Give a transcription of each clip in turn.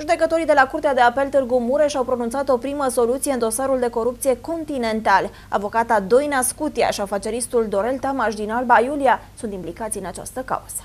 Judecătorii de la Curtea de Apel Târgu Mureș au pronunțat o primă soluție în dosarul de corupție continental. Avocata Doina Scutia și afaceristul Dorel Tamaș din Alba Iulia sunt implicați în această cauză.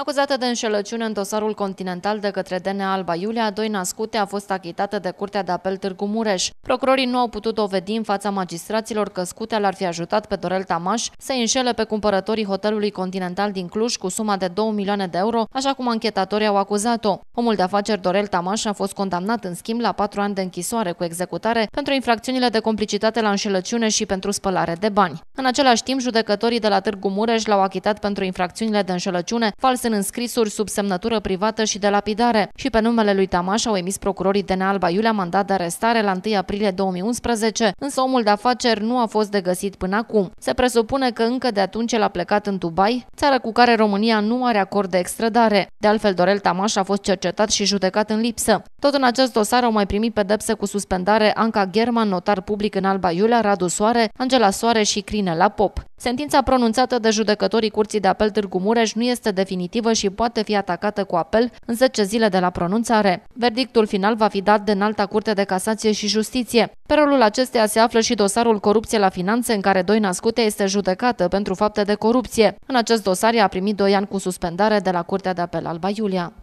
Acuzată de înșelăciune în dosarul continental de către DNA Alba Iulia, doi nascute a fost achitată de Curtea de Apel Târgu Mureș. Procurorii nu au putut dovedi în fața magistraților că scutea l-ar fi ajutat pe Dorel Tamaș să înșele pe cumpărătorii hotelului continental din Cluj cu suma de 2 milioane de euro, așa cum anchetatorii au acuzat-o. Omul de afaceri Dorel Tamaș a fost condamnat în schimb la 4 ani de închisoare cu executare pentru infracțiunile de complicitate la înșelăciune și pentru spălare de bani. În același timp, judecătorii de la Târgu Mureș l-au achitat pentru infracțiunile de înșelăciune, fals în înscrisuri sub semnătură privată și de lapidare și pe numele lui Tamaș au emis procurorii de Alba Iulia mandat de arestare la 1 aprilie 2011, însă omul de afaceri nu a fost de găsit până acum. Se presupune că încă de atunci el a plecat în Dubai, țară cu care România nu are acord de extradare. De altfel, Dorel Tamaș a fost cercetat și judecat în lipsă. Tot în acest dosar au mai primit pedepse cu suspendare Anca German, notar public în Alba Iulia, Radu Soare, Angela Soare și la Pop. Sentința pronunțată de judecătorii Curții de Apel Târgu Mureș nu este definitivă respectivă și poate fi atacată cu apel în 10 zile de la pronunțare. Verdictul final va fi dat de înalta curte de casație și justiție. Pe rolul acesteia se află și dosarul corupție la finanțe în care doi născute este judecată pentru fapte de corupție. În acest dosar i a primit 2 ani cu suspendare de la Curtea de Apel Alba Iulia.